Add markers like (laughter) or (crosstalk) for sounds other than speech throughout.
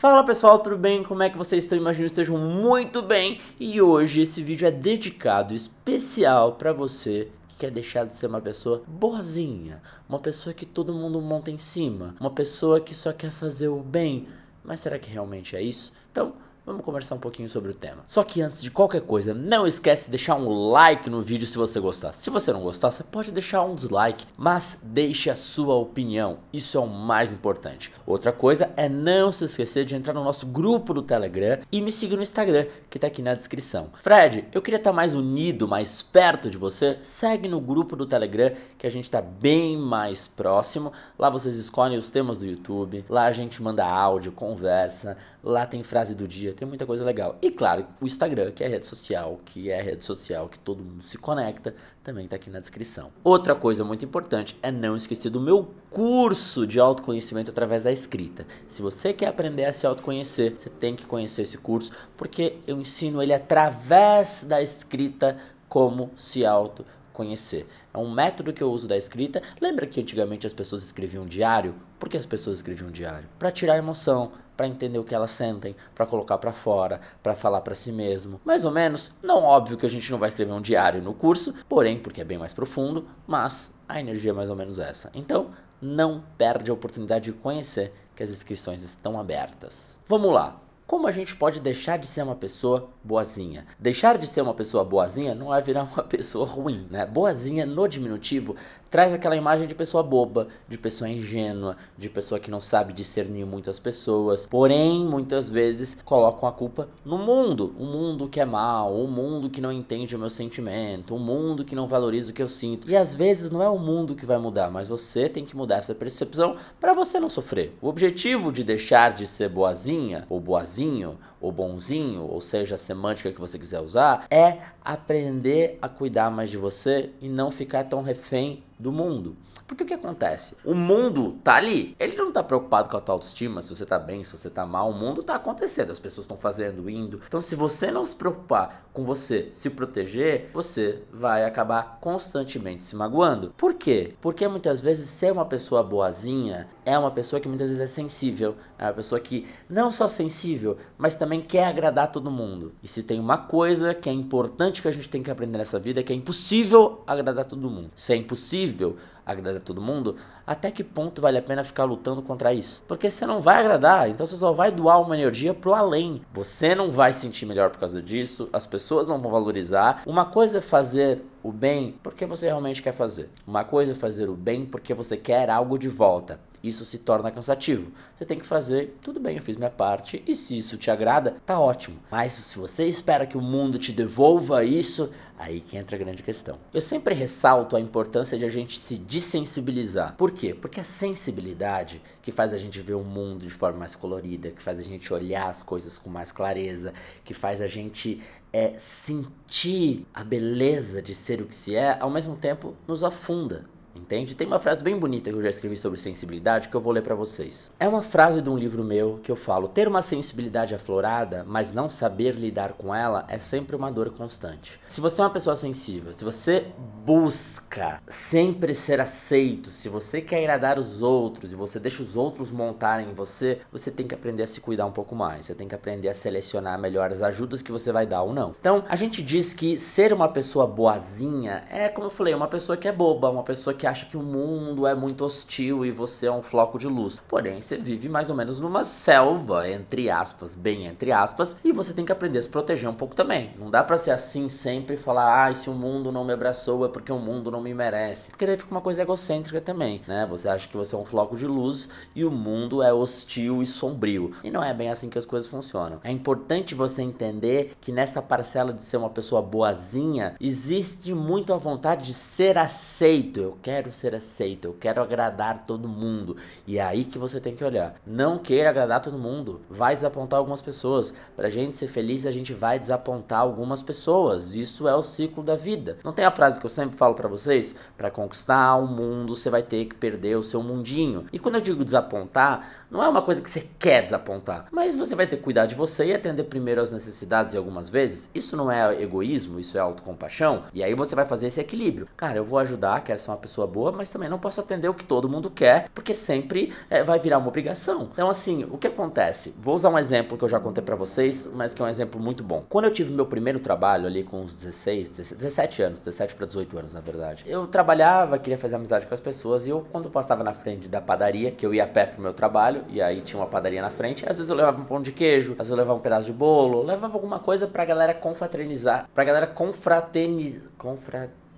Fala pessoal, tudo bem? Como é que vocês estão? Imagino que estejam muito bem. E hoje esse vídeo é dedicado especial para você que quer deixar de ser uma pessoa boazinha, uma pessoa que todo mundo monta em cima, uma pessoa que só quer fazer o bem. Mas será que realmente é isso? Então, vamos conversar um pouquinho sobre o tema. Só que antes de qualquer coisa, não esquece de deixar um like no vídeo se você gostar. Se você não gostar, você pode deixar um dislike, mas deixe a sua opinião. Isso é o mais importante. Outra coisa é não se esquecer de entrar no nosso grupo do Telegram e me seguir no Instagram, que tá aqui na descrição. Fred, eu queria estar tá mais unido, mais perto de você. Segue no grupo do Telegram, que a gente tá bem mais próximo. Lá vocês escolhem os temas do YouTube, lá a gente manda áudio, conversa, lá tem frase do dia, tem muita coisa legal. E claro, o Instagram, que é a rede social, que é a rede social que todo mundo se conecta, também está aqui na descrição. Outra coisa muito importante é não esquecer do meu curso de autoconhecimento através da escrita. Se você quer aprender a se autoconhecer, você tem que conhecer esse curso, porque eu ensino ele através da escrita como se autoconhecer conhecer. É um método que eu uso da escrita. Lembra que antigamente as pessoas escreviam um diário? Por que as pessoas escreviam um diário? Para tirar emoção, para entender o que elas sentem, para colocar para fora, para falar para si mesmo. Mais ou menos, não óbvio que a gente não vai escrever um diário no curso, porém, porque é bem mais profundo, mas a energia é mais ou menos essa. Então, não perde a oportunidade de conhecer que as inscrições estão abertas. Vamos lá. Como a gente pode deixar de ser uma pessoa boazinha? Deixar de ser uma pessoa boazinha não é virar uma (laughs) pessoa ruim, né? Boazinha no diminutivo traz aquela imagem de pessoa boba, de pessoa ingênua, de pessoa que não sabe discernir muitas pessoas. Porém, muitas vezes colocam a culpa no mundo, o mundo que é mal, o mundo que não entende o meu sentimento, o mundo que não valoriza o que eu sinto. E às vezes não é o mundo que vai mudar, mas você tem que mudar essa percepção para você não sofrer. O objetivo de deixar de ser boazinha, ou boazinho, ou bonzinho, ou seja, a semântica que você quiser usar, é aprender a cuidar mais de você e não ficar tão refém do mundo. Porque o que acontece? O mundo tá ali. Ele não tá preocupado com a tua autoestima, se você tá bem, se você tá mal. O mundo tá acontecendo, as pessoas estão fazendo, indo. Então, se você não se preocupar com você, se proteger, você vai acabar constantemente se magoando. Por quê? Porque muitas vezes ser uma pessoa boazinha é uma pessoa que muitas vezes é sensível, é uma pessoa que não só sensível, mas também quer agradar todo mundo. E se tem uma coisa que é importante que a gente tem que aprender nessa vida, é que é impossível agradar todo mundo. Se é impossível possível agradar todo mundo, até que ponto vale a pena ficar lutando contra isso? Porque você não vai agradar, então você só vai doar uma energia pro além. Você não vai se sentir melhor por causa disso, as pessoas não vão valorizar. Uma coisa é fazer o bem porque você realmente quer fazer. Uma coisa é fazer o bem porque você quer algo de volta. Isso se torna cansativo. Você tem que fazer, tudo bem, eu fiz minha parte, e se isso te agrada, tá ótimo. Mas se você espera que o mundo te devolva isso, aí que entra a grande questão. Eu sempre ressalto a importância de a gente se desensibilizar. Por quê? Porque a é sensibilidade que faz a gente ver o mundo de forma mais colorida, que faz a gente olhar as coisas com mais clareza, que faz a gente é, sentir a beleza de ser o que se é, ao mesmo tempo nos afunda, entende? Tem uma frase bem bonita que eu já escrevi sobre sensibilidade que eu vou ler para vocês. É uma frase de um livro meu que eu falo: ter uma sensibilidade aflorada, mas não saber lidar com ela é sempre uma dor constante. Se você é uma pessoa sensível, se você busca sempre ser aceito, se você quer agradar os outros e você deixa os outros montarem em você, você tem que aprender a se cuidar um pouco mais. Você tem que aprender a selecionar melhor as ajudas que você vai dar ou não. Então, a gente diz que ser uma pessoa boazinha é, como eu falei, uma pessoa que é boba, uma pessoa que acha que o mundo é muito hostil e você é um floco de luz. Porém, você vive mais ou menos numa selva, entre aspas, bem entre aspas, e você tem que aprender a se proteger um pouco também. Não dá para ser assim sempre e falar, ah, se o mundo não me abraçou, é porque o mundo não me merece. Porque daí fica uma coisa egocêntrica também, né? Você acha que você é um floco de luz e o mundo é hostil e sombrio. E não é bem assim que as coisas funcionam. É importante você entender que nessa parcela de ser uma pessoa boazinha, existe muito a vontade de ser aceito. Eu quero ser aceito, eu quero agradar todo mundo. E é aí que você tem que olhar. Não queira agradar todo mundo. Vai desapontar algumas pessoas. Pra gente ser feliz, a gente vai desapontar algumas pessoas. Isso é o ciclo da vida. Não tem a frase que eu sempre sempre falo para vocês, para conquistar o um mundo, você vai ter que perder o seu mundinho. E quando eu digo desapontar, não é uma coisa que você quer desapontar, mas você vai ter que cuidar de você e atender primeiro as necessidades e algumas vezes. Isso não é egoísmo, isso é autocompaixão. E aí você vai fazer esse equilíbrio. Cara, eu vou ajudar, quero ser uma pessoa boa, mas também não posso atender o que todo mundo quer, porque sempre é, vai virar uma obrigação. Então, assim, o que acontece? Vou usar um exemplo que eu já contei para vocês, mas que é um exemplo muito bom. Quando eu tive meu primeiro trabalho ali com uns 16, 17, 17 anos, 17 para 18 anos, na verdade. Eu trabalhava, queria fazer amizade com as pessoas e eu, quando passava na frente da padaria, que eu ia a pé pro meu trabalho, e aí tinha uma padaria na frente, às vezes eu levava um pão de queijo, às vezes eu levava um pedaço de bolo, levava alguma coisa pra galera confraternizar, pra galera confraternizar. Confraternizar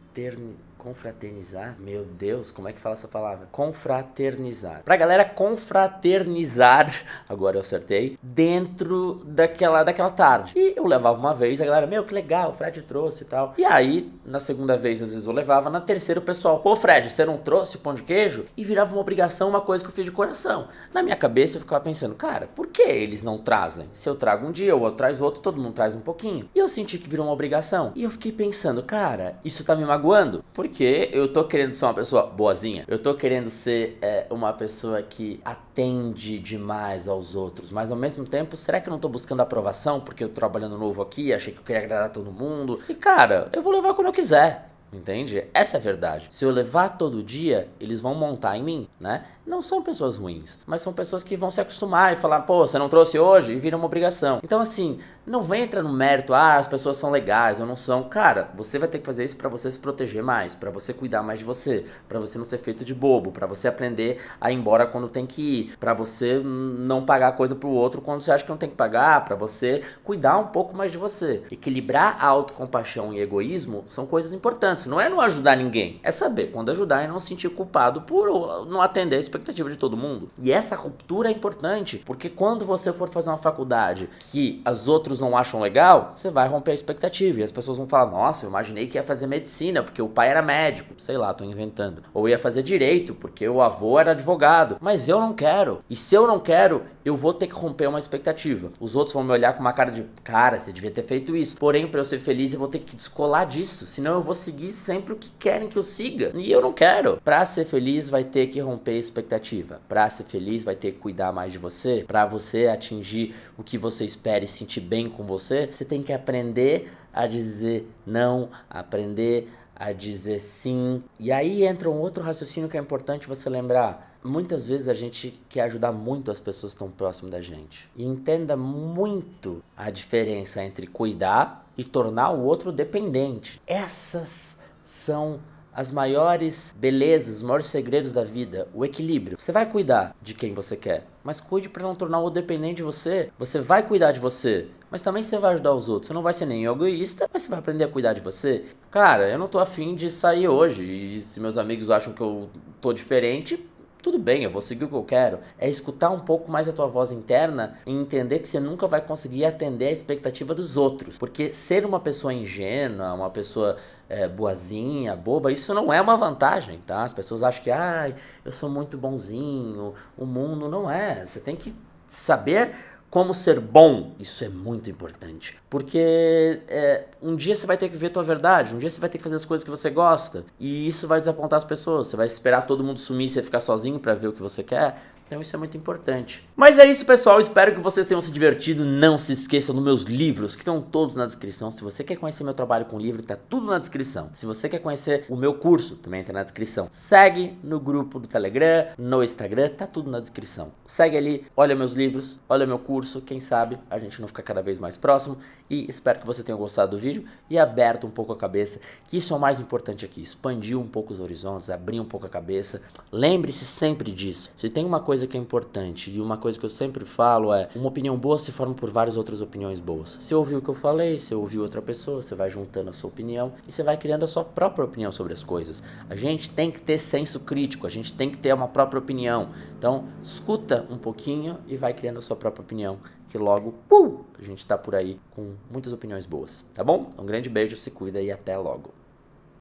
confraternizar. Meu Deus, como é que fala essa palavra? Confraternizar. Pra galera confraternizar, (laughs) agora eu acertei, dentro daquela, daquela tarde. E eu levava uma vez, a galera, meu, que legal, o Fred trouxe e tal. E aí, na segunda vez, às vezes eu levava, na terceira o pessoal, pô, Fred, você não trouxe o pão de queijo? E virava uma obrigação, uma coisa que eu fiz de coração. Na minha cabeça eu ficava pensando, cara, por que eles não trazem? Se eu trago um dia, o eu traz outro, todo mundo traz um pouquinho. E eu senti que virou uma obrigação. E eu fiquei pensando, cara, isso tá me magoando? Porque porque eu tô querendo ser uma pessoa boazinha, eu tô querendo ser é, uma pessoa que atende demais aos outros, mas ao mesmo tempo, será que eu não tô buscando aprovação porque eu tô trabalhando novo aqui, achei que eu queria agradar todo mundo? E cara, eu vou levar quando eu quiser. Entende? Essa é a verdade. Se eu levar todo dia, eles vão montar em mim, né? Não são pessoas ruins, mas são pessoas que vão se acostumar e falar, pô, você não trouxe hoje? E vira uma obrigação. Então, assim, não vem entra no mérito, ah, as pessoas são legais ou não são. Cara, você vai ter que fazer isso para você se proteger mais, para você cuidar mais de você, para você não ser feito de bobo, para você aprender a ir embora quando tem que ir, para você não pagar coisa pro outro quando você acha que não tem que pagar, para você cuidar um pouco mais de você. Equilibrar a autocompaixão e egoísmo são coisas importantes antes, não é não ajudar ninguém, é saber quando ajudar e não se sentir culpado por não atender a expectativa de todo mundo. E essa ruptura é importante, porque quando você for fazer uma faculdade que as outros não acham legal, você vai romper a expectativa e as pessoas vão falar: "Nossa, eu imaginei que ia fazer medicina porque o pai era médico", sei lá, tô inventando. Ou ia fazer direito porque o avô era advogado, mas eu não quero. E se eu não quero, eu vou ter que romper uma expectativa. Os outros vão me olhar com uma cara de cara, você devia ter feito isso. Porém, para eu ser feliz, eu vou ter que descolar disso, senão eu vou seguir sempre o que querem que eu siga. E eu não quero. Pra ser feliz, vai ter que romper expectativa. Pra ser feliz, vai ter que cuidar mais de você. Pra você atingir o que você espera e sentir bem com você, você tem que aprender a dizer não, aprender a dizer sim. E aí entra um outro raciocínio que é importante você lembrar. Muitas vezes a gente quer ajudar muito as pessoas que estão próximas da gente. E entenda muito a diferença entre cuidar e tornar o outro dependente. Essas são as maiores belezas, os maiores segredos da vida, o equilíbrio. Você vai cuidar de quem você quer, mas cuide para não tornar o dependente de você. Você vai cuidar de você, mas também você vai ajudar os outros. Você não vai ser nem egoísta, mas você vai aprender a cuidar de você. Cara, eu não tô afim de sair hoje e se meus amigos acham que eu tô diferente, tudo bem, eu vou seguir o que eu quero. É escutar um pouco mais a tua voz interna e entender que você nunca vai conseguir atender a expectativa dos outros. Porque ser uma pessoa ingênua, uma pessoa é, boazinha, boba, isso não é uma vantagem, tá? As pessoas acham que, ai, ah, eu sou muito bonzinho, o mundo não é. Você tem que saber como ser bom, isso é muito importante. Porque é, um dia você vai ter que ver a tua verdade, um dia você vai ter que fazer as coisas que você gosta. E isso vai desapontar as pessoas. Você vai esperar todo mundo sumir e você ficar sozinho para ver o que você quer. Então isso é muito importante. Mas é isso, pessoal. Espero que vocês tenham se divertido. Não se esqueçam dos meus livros, que estão todos na descrição. Se você quer conhecer meu trabalho com livro, tá tudo na descrição. Se você quer conhecer o meu curso, também tá na descrição. Segue no grupo do Telegram, no Instagram, tá tudo na descrição. Segue ali, olha meus livros, olha meu curso, quem sabe a gente não fica cada vez mais próximo. E espero que você tenha gostado do vídeo e aberto um pouco a cabeça, que isso é o mais importante aqui. Expandir um pouco os horizontes, abrir um pouco a cabeça. Lembre-se sempre disso. Se tem uma coisa coisa que é importante e uma coisa que eu sempre falo é: uma opinião boa se forma por várias outras opiniões boas. Você ouviu o que eu falei, você ouviu outra pessoa, você vai juntando a sua opinião e você vai criando a sua própria opinião sobre as coisas. A gente tem que ter senso crítico, a gente tem que ter uma própria opinião. Então, escuta um pouquinho e vai criando a sua própria opinião, que logo uh, a gente está por aí com muitas opiniões boas, tá bom? Um grande beijo, se cuida e até logo.